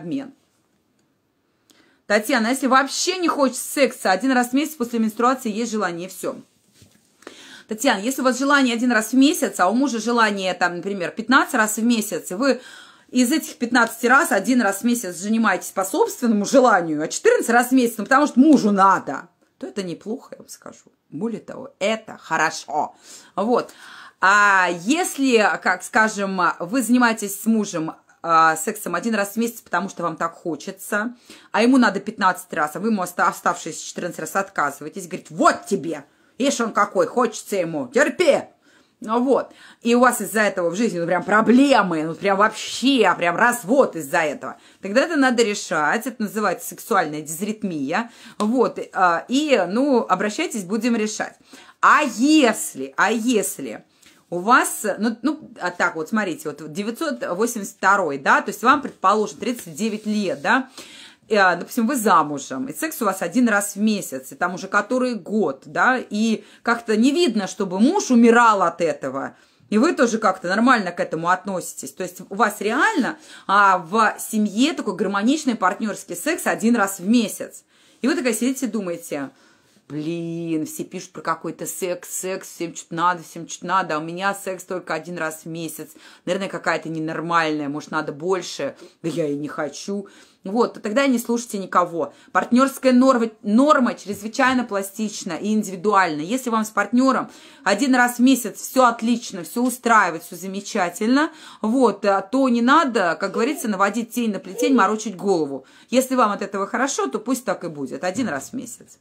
обмен. Татьяна, если вообще не хочется секса, один раз в месяц после менструации есть желание, все. Татьяна, если у вас желание один раз в месяц, а у мужа желание, там, например, 15 раз в месяц, и вы из этих 15 раз один раз в месяц занимаетесь по собственному желанию, а 14 раз в месяц, ну, потому что мужу надо, то это неплохо, я вам скажу. Более того, это хорошо. Вот. А если, как скажем, вы занимаетесь с мужем а, сексом один раз в месяц, потому что вам так хочется, а ему надо 15 раз, а вы ему оставшиеся 14 раз отказываетесь, говорит, вот тебе, ишь он какой, хочется ему, терпи, ну вот. И у вас из-за этого в жизни ну, прям проблемы, ну прям вообще, прям развод из-за этого. Тогда это надо решать. Это называется сексуальная дизритмия. Вот. Э, и, ну, обращайтесь, будем решать. А если, а если у вас, ну, ну а так вот, смотрите, вот 982, да, то есть вам, предположим, 39 лет, да, э, допустим, вы замужем, и секс у вас один раз в месяц, и там уже который год, да, и как-то не видно, чтобы муж умирал от этого, и вы тоже как-то нормально к этому относитесь. То есть у вас реально а, в семье такой гармоничный партнерский секс один раз в месяц. И вы такая сидите и думаете, блин, все пишут про какой-то секс, секс, всем что-то надо, всем что-то надо, а у меня секс только один раз в месяц. Наверное, какая-то ненормальная, может, надо больше, да я и не хочу. Вот, то а тогда не слушайте никого. Партнерская норма, норма чрезвычайно пластична и индивидуальна. Если вам с партнером один раз в месяц все отлично, все устраивает, все замечательно, вот, а то не надо, как говорится, наводить тень на плетень, морочить голову. Если вам от этого хорошо, то пусть так и будет, один раз в месяц.